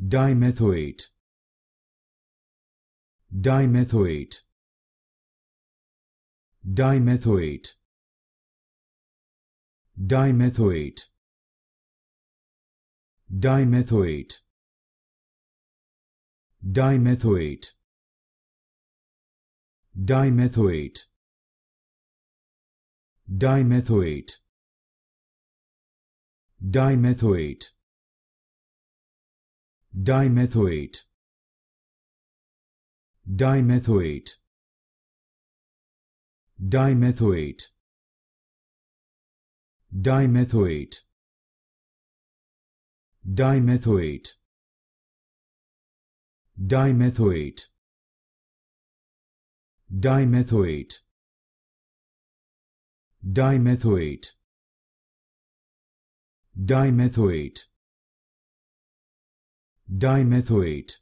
dimethoate dimethoate dimethoate dimethoate dimethoate dimethoate dimethoate dimethoate dimethoate dimethoate dimethoate dimethoate dimethoate dimethoate dimethoate dimethoate dimethoate dimethoate Dimethoate